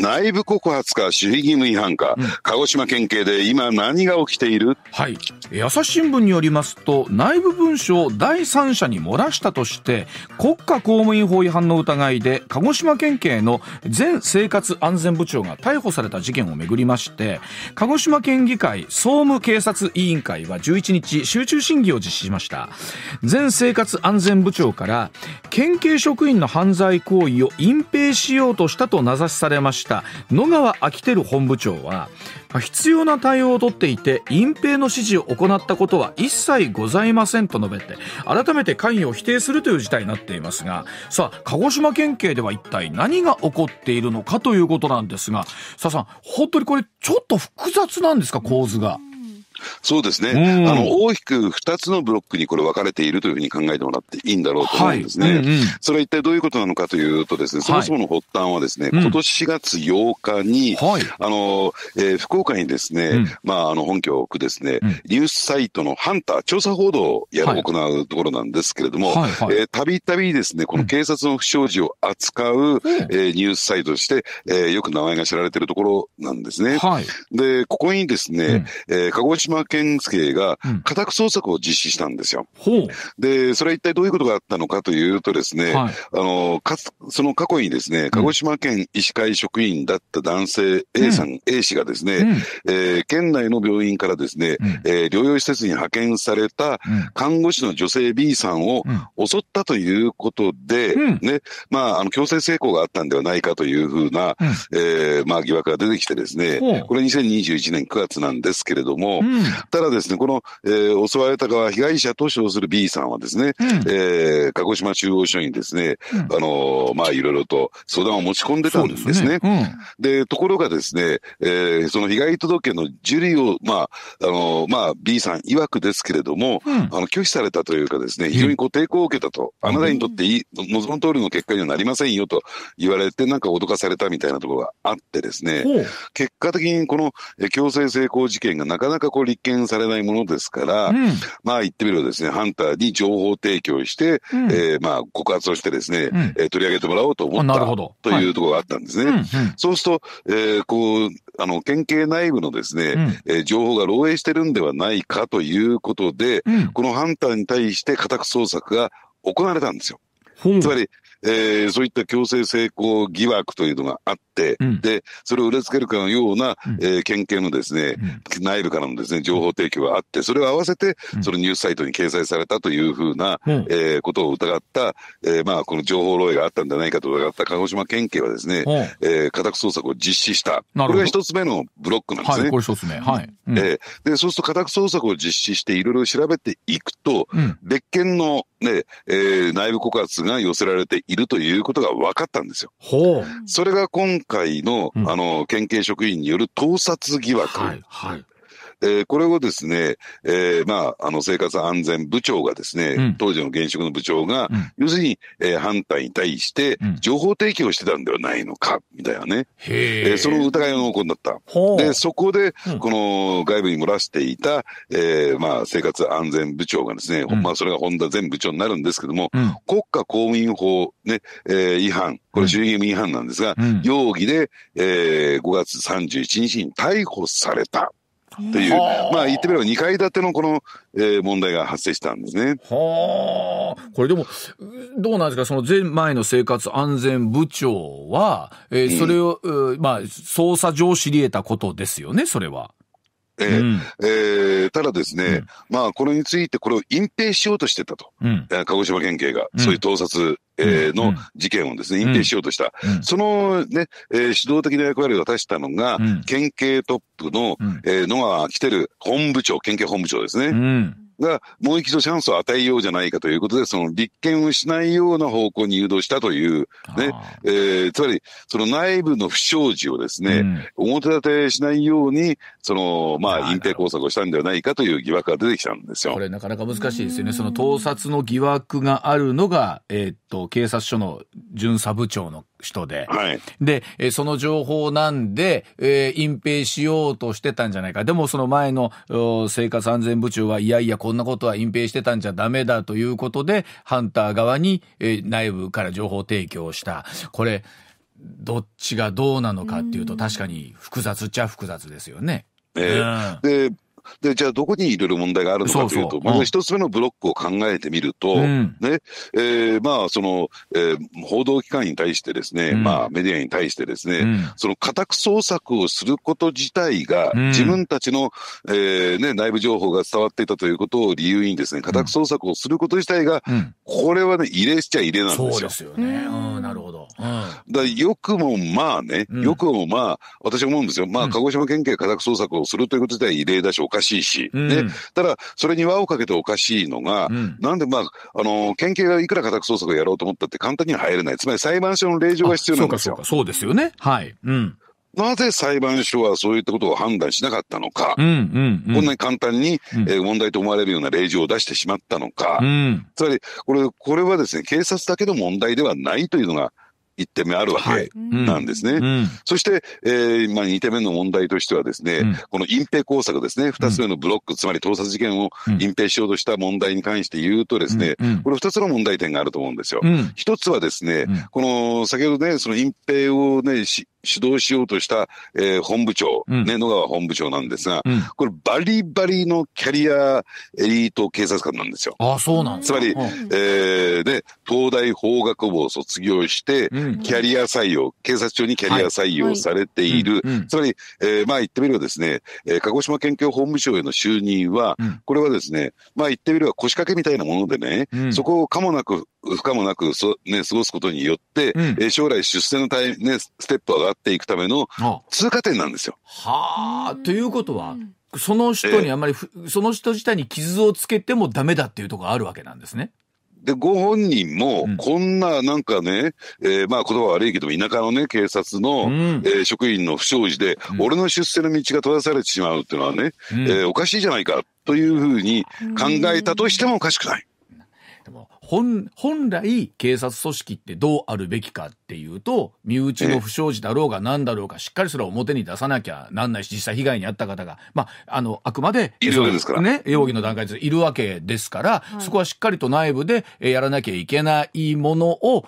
内部告発か守秘義務違反か、うん、鹿児島県警で今何が起きているはい朝日新聞によりますと内部文書を第三者に漏らしたとして国家公務員法違反の疑いで鹿児島県警の前生活安全部長が逮捕された事件をめぐりまして鹿児島県議会総務警察委員会は11日集中審議を実施しました前生活安全部長から県警職員の犯罪行為を隠蔽しようとしたと名指しされましたした野川て輝本部長は必要な対応をとっていて隠蔽の指示を行ったことは一切ございませんと述べて改めて関与を否定するという事態になっていますがさあ鹿児島県警では一体何が起こっているのかということなんですがさあさん本当にこれちょっと複雑なんですか構図が。そうですね、あの大きく2つのブロックにこれ分かれているというふうに考えてもらっていいんだろうと思うんですね。はいうんうん、それは一体どういうことなのかというとですね、そもそもの発端はですね、今年4月8日に、はい、あのえー、福岡にですね、うん、まあ、あの本局ですね、ニュースサイトのハンター、調査報道をやる、行うところなんですけれども、たびたびですね、この警察の不祥事を扱う、うん、えー、ニュースサイトとして、えー、よく名前が知られているところなんですね。はい、で、ここにですね、えー、鹿児島島健介が家宅捜索を実施したんですよ。うん、で、それは一体どういうことがあったのかというとですね、はい、あの、かその過去にですね、鹿児島県医師会職員だった男性 A さん、うん、A 氏がですね、うん、えー、県内の病院からですね、うん、えー、療養施設に派遣された看護師の女性 B さんを襲ったということで、ね、まあ、あの、強制性交があったんではないかというふうな、えー、まあ、疑惑が出てきてですね、これ2021年9月なんですけれども、うん、ただですね、この、えー、襲われた側被害者と称する B さんはですね、うん、えー、鹿児島中央署にですね、うん、あのまあ、いろいろと相談を持ち込んでたんですね。で、ねうん、ところがですね、えー、その被害届の受理を、まあ、あのまあ、B さん曰くですけれども、あの、拒否されたというかですね、非常にこう抵抗を受けたと、あなたにとっていい、望む通りの結果にはなりませんよと言われて、なんか脅かされたみたいなところがあってですね、結果的にこの強制性交事件がなかなかこう立件されないものですから、うん、まあ言ってみればですね、ハンターに情報提供して、うん、えー、まあ告発をしてですね、うん、えー、取り上げてもらおうと思ったというところがあったんですね。はい、そうすると、えー、こう、あの、県警内部のですね、えー、情報が漏洩してるんではないかということで、このハンターに対して家宅捜索が行われたんですよ。つまり、えー、そういった強制性交疑惑というのがあって、うん、で、それを売付つけるかのような、うん、えー、県警のですね、うん、内部からのですね、情報提供があって、それを合わせて、そのニュースサイトに掲載されたというふうな、うん、えー、ことを疑った、えー、まあ、この情報漏洩があったんじゃないかと疑った鹿児島県警はですね、うん、えー、家宅捜索を実施した。これが一つ目のブロックなんですね。はい、これ一つ目。はい。うん、えー、で、そうすると家宅捜索を実施して、いろいろ調べていくと、別件のね、えー、内部告発が寄せられているということが分かったんですよ。ほう。それが今回の、うん、あの、県警職員による盗撮疑惑。はい、はい。えー、これをですね、えー、まあ、あの、生活安全部長がですね、うん、当時の現職の部長が、うん、要するに、えー、反対に対して、情報提供してたんではないのか、みたいなね。うん、えー、その疑いが濃厚になった。で、そこで、この外部に漏らしていた、えー、まあ、生活安全部長がですね、まあ、それが本田前部長になるんですけども、国家公務員法、ね、えー、違反、これ衆議院違反なんですが、容疑で、えー、5月31日に逮捕された。という、まあ言ってみれば2階建てのこの、えー、問題が発生したんですね。はあ。これでも、どうなんですか、その前前の生活安全部長は、えー、それを、うん、まあ、捜査上知り得たことですよね、それは。えーうん、えー、ただですね、うん、まあ、これについてこれを隠蔽しようとしてたと。うん、鹿児島県警が、そういう盗撮、えー、の事件をですね、隠蔽しようとした。そのね、えー、指導的な役割を果たしたのが、県警トップの、えー、野川来てる本部長、県警本部長ですね。がもう一度チャンスを与えようじゃないかということで、その立憲をしないような方向に誘導したという、ね、えー、つまり、その内部の不祥事をですね、うん、表立てしないように、その、まあ、隠蔽工作をしたんではないかという疑惑が出てきたんですよ。これ、なかなか難しいですよね。その盗撮の疑惑があるのが、えー、っと、警察署の巡査部長の人で、はい、で、えその情報なんで、えー、隠蔽しようとしてたんじゃないか。でも、その前の生活安全部長はいやいや、こんなことは隠蔽してたんじゃダメだということで、ハンター側に、え内部から情報提供した。これ、どっちがどうなのかっていうと、確かに複雑っちゃ複雑ですよね。えー、うん、でで、じゃあどこにいろいろ問題があるのかというと、まず一つ目のブロックを考えてみると、うん、ね、えー、まあ、その、えー、報道機関に対してですね、うん、まあ、メディアに対してですね、うん、その家宅捜索をすること自体が、自分たちの、えー、ね、内部情報が伝わっていたということを理由にですね、家宅捜索をすること自体が、これはね、異例しちゃ異例なんですよ。そうですよね。うん、なるほど。だよくもまあね、よくもまあ、私思うんですよ。まあ、鹿児島県警家宅捜索をするということ自体異例だし、おかかしいし、ね、うん、ただ、それに輪をかけておかしいのが、うん、なんで、まあ、あの、県警がいくら家宅捜索をやろうと思ったって簡単には入れない。つまり裁判所の令状が必要なんですよ。そうかそうか、そうですよね。はい。うん。なぜ裁判所はそういったことを判断しなかったのか、うんうんうん、こんなに簡単に、うん、えー、問題と思われるような令状を出してしまったのか、うん、つまりこれこれはですね警察だけの問題ではないというのが、1点目あるわけなんですね。はいうん、そして、えー、まあ、2点目の問題としてはですね、うん、この隠蔽工作ですね、2つ目のブロック、つまり盗撮事件を隠蔽しようとした問題に関して言うとですね、うん、これ2つの問題点があると思うんですよ。1つはですね、この先ほどね、その隠蔽をね、指導しようとした、えー、本部長、うん、ね、野川本部長なんですが、うん、これバリバリのキャリアエリート警察官なんですよ。ああ、そうなんつまり、うん、えー、で、東大法学部を卒業して、キャリア採用、警察庁にキャリア採用されている。つまり、えー、まあ言ってみればですね、えー、鹿児島県警本部長への就任は、これはですね、まあ言ってみれば腰掛けみたいなものでね、そこをかもなく不可もなくそ、ね、過ごすことによって、うん、え将来出世のタイ、ね、ステップ上がっていくための通過点なんですよ。はあ、ということは、その人にあまり、その人自体に傷をつけてもダメだっていうとこがあるわけなんですね。で、ご本人も、こんな、なんかね、うん、えー、まあ、言葉悪いけど、田舎のね、警察の、うん、えー、職員の不祥事で、うん、俺の出世の道が閉ざされてしまうっていうのはね、うん、えー、おかしいじゃないか、というふうに考えたとしてもおかしくない。本、本来警察組織ってどうあるべきかっていうと、身内の不祥事だろうが何だろうが、しっかりそれを表に出さなきゃなんないし、実際被害に遭った方が、まあ、あの、あくまで、いるわけですから。ね、容疑の段階でいるわけですから、そこはしっかりと内部でやらなきゃいけないものを、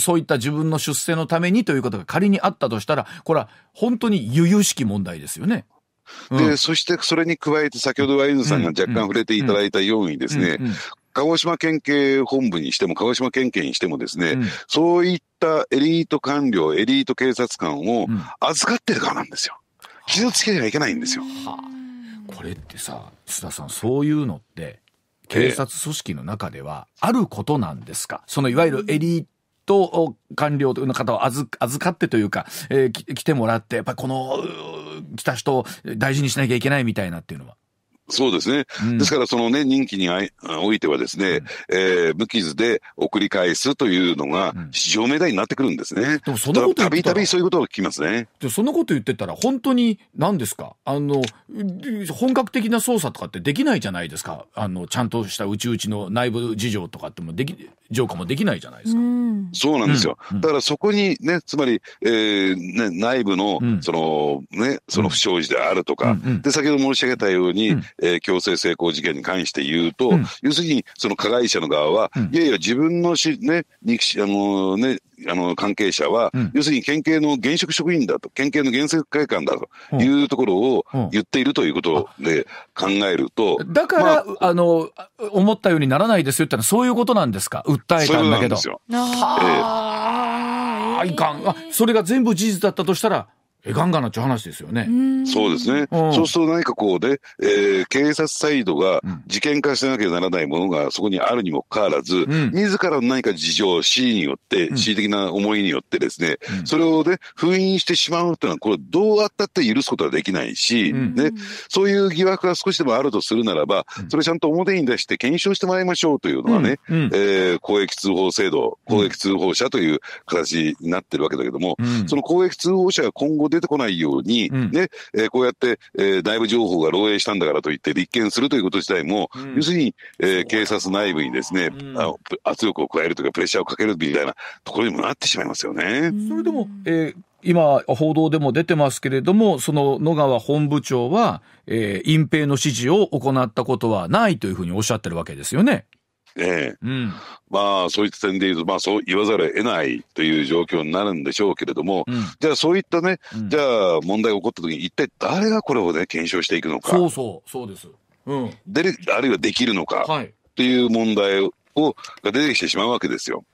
そういった自分の出世のためにということが仮にあったとしたら、これは本当に由々しき問題ですよね。で、うん、そしてそれに加えて、先ほどワイズさんが若干触れていただいたようにですね、鹿児島県警本部にしても、鹿児島県警にしてもですね、うん、そういったエリート官僚、エリート警察官を預かってるらなんですよ。傷つけてはいけないんですよ。はあ、これってさ、須田さん、そういうのって、警察組織の中ではあることなんですか、えそのいわゆるエリート官僚の方を預かってというか、えー、来てもらって、やっぱこの、来た人を大事にしなきゃいけないみたいなっていうのは。そうですね。うん、ですから、そのね、任期においてはですね、うん、えー、無傷で送り返すというのが、市場命題になってくるんですね。うん、でも、そんなことたびたびそういうことを聞きますね。で、そのこと言ってたら、本当に、何ですかあの、本格的な捜査とかってできないじゃないですか。あの、ちゃんとしたうちうちの内部事情とかってもでき、浄化もできないじゃないですか。うそうなんですよ。だからそこにね、つまり、えー、ね、内部の、その、ね、その不祥事であるとか、で、先ほど申し上げたように、えー、強制性交事件に関して言うと、要するに、その加害者の側は、いやいや、自分のし、ね、肉あのね、あの関係者は、要するに県警の現職職員だと、県警の現職会館だというところを言っているということで考えると。だから、あの、思ったようにならないですよってのは、そういうことなんですか、訴訴えたんだけど。ああ、いかん。あ、それが全部事実だったとしたら、えガンガンなっちゃう話ですよね。そうですね。そうすると何かこうで、えー、警察サイドが事件化しなきゃならないものがそこにあるにもかかわらず、うん、自らの何か事情、死によって、死、うん、的な思いによってですね、うん、それをね、封印してしまうっていうのは、これどうあったって許すことはできないし、ね、そういう疑惑が少しでもあるとするならば、それちゃんと表に出して検証してもらいましょうというのはね、うん、えー、公益通報制度、公益通報者という形になってるわけだけども、その公益通報者が今後出てこないように、うん、ね、えー、こうやって、えー、内部情報が漏洩したんだからといって立件するということ自体も、うん、要するに、えー、警察内部にですね、うん、あの、圧力を加えるとかプレッシャーをかけるみたいなところにもなってしまいますよね。それでも、えー、今、報道でも出てますけれども、その野川本部長は、えー、隠蔽の指示を行ったことはないというふうにおっしゃってるわけですよね。ええうん、まあそういった点で言うと、まあ、そう言わざるを得ないという状況になるんでしょうけれども、うん、じゃあそういったね、うん、じゃあ問題が起こった時に一体誰がこれをね検証していくのかそうそうそうです、うん、であるいはできるのか、はい、という問題をが出てきてしまうわけですよ。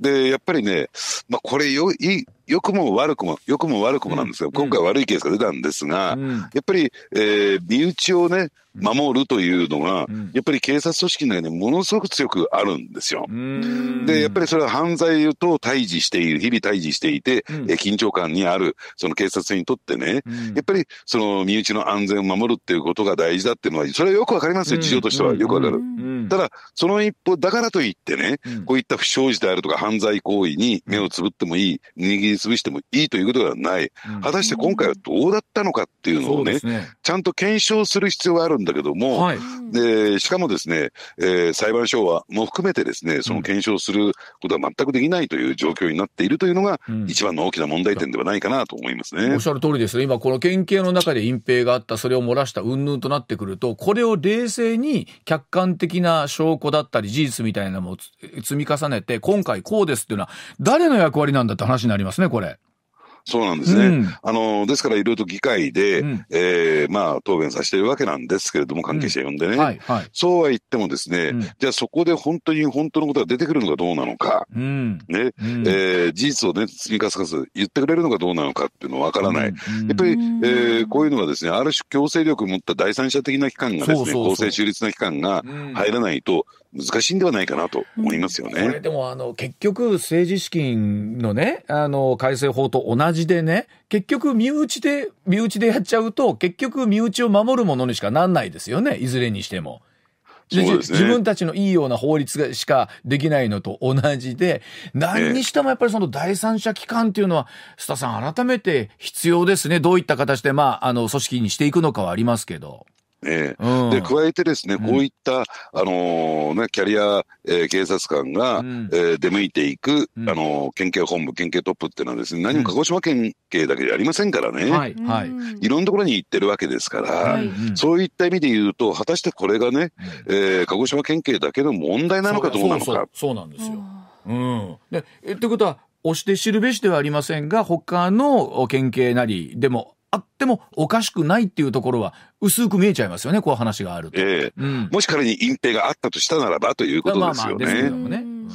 でやっぱりね、まあ、これよい良くも悪くも、良くも悪くもなんですが、今回悪いケースが出たんですが、やっぱり、えー、身内をね、守るというのが、やっぱり警察組織の中にものすごく強くあるんですよ。で、やっぱりそれは犯罪と対峙している、日々対峙していて、うん、緊張感にある、その警察にとってね、うん、やっぱりその身内の安全を守るっていうことが大事だっていうのは、それはよくわかりますよ、事情としては。よくわかる。ただ、その一歩、だからといってね、こういった不祥事であるとか犯罪行為に目をつぶってもいい、握り潰してもいいということではない、果たして今回はどうだったのかっていうのをね、ちゃんと検証する必要があるんだけども、でしかもですね、え裁判所はも含めてですね、その検証することは全くできないという状況になっているというのが、一番の大きな問題点ではないかなと思いますね。おっしゃる通りですね、今、この県警の中で隠蔽があった、それを漏らした云々となってくると、これを冷静に客観的な証拠だったり、事実みたいなのも積み重ねて、今回こうですっていうのは、誰の役割なんだって話になりますね。これ。そうなんですね。うん、あの、ですからいろいろと議会で、うん、ええー、まあ、答弁させてるわけなんですけれども、関係者呼んでね。うんはいはい、そうは言ってもですね、うん、じゃあそこで本当に本当のことが出てくるのかどうなのか、ね、えー、事実をね、積み重ね言ってくれるのかどうなのかっていうのはわからない。やっぱり、えー、こういうのはですね、ある種強制力を持った第三者的な機関がですね、公正中立な機関が入らないと、難しいんではないかなと思いますよね。これでもあの結局政治資金のねあの改正法と同じでね結局身内で身内でやっちゃうと結局身内を守るものにしかなんないですよねいずれにしても。ね、自分たちのいいような法律しかできないのと同じで、何にしてもやっぱりその第三者機関っていうのは、須田さん、改めて必要ですね。どういった形で、まあ、あの、組織にしていくのかはありますけど。えー、で加えてですね、こういった、あのー、ね、キャリア、えー、警察官が、うん、えー、出向いていく、あのー、県警本部、県警トップっていうのはですね、何も鹿児島県警だけじゃありませんからね、はい、はい、いろんなところに行ってるわけですから、はい、そういった意味で言うと、果たしてこれがね、えー、鹿児島県警だけの問題なのかどうなのか。そうそうなんですよ。うん、でえってことは、押して知るべしではありませんが、他の県警なりでもあってもおかしくないっていうところは薄く見えちゃいますよね、こう話があると。ええーうん、もし仮に隠蔽があったとしたならばということですよね。まあまあですけどもね。うん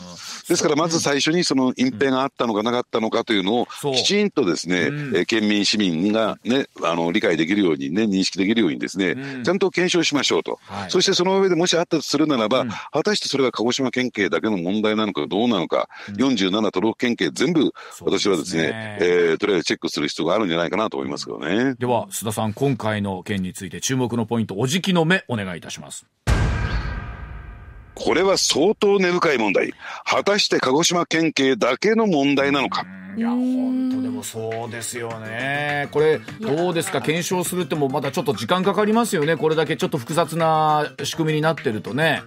ですからまず最初にその隠蔽があったのかなかったのかというのをきちんとですね、うん、県民市民がねあの理解できるようにね認識できるようにですね、うん、ちゃんと検証しましょうと、はい、そしてその上でもしあったとするならば、うん、果たしてそれが鹿児島県警だけの問題なのかどうなのか、うん、47都道府県警全部私はですねね、えー、とりあえずチェックする必要があるんじゃないかなと思いますけどねでは須田さん今回の件について注目のポイントおじきの目お願いいたします。これは相当根深い問題。果たして鹿児島県警だけの問題なのか。いや、本当でもそうですよね。これ、どうですか検証するってもまだちょっと時間かかりますよね。これだけちょっと複雑な仕組みになってるとね。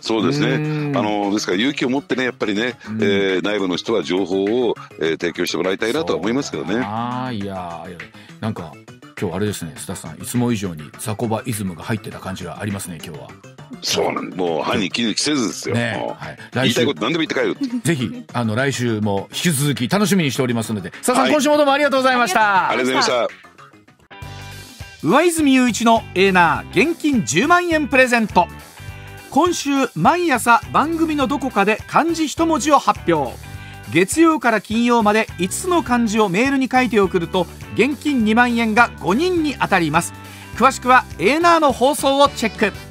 そうですね。あの、ですから勇気を持ってね、やっぱりね、えー、内部の人は情報を、えー、提供してもらいたいなとは思いますけどね。ああ、いや、なんか、今日あれですね須田さんいつも以上にザコバイズムが入ってた感じがありますね今日はそうなんもう歯に抜きせずですよ、ねはい、来週言いたいこと何でも言って帰るぜひあの来週も引き続き楽しみにしておりますので須田さん、はい、今週もどうもありがとうございましたありがとうございました上泉雄一のエーナー現金10万円プレゼント今週毎朝番組のどこかで漢字一文字を発表月曜から金曜まで5つの漢字をメールに書いて送ると現金2万円が5人に当たります詳しくはエナーの放送をチェック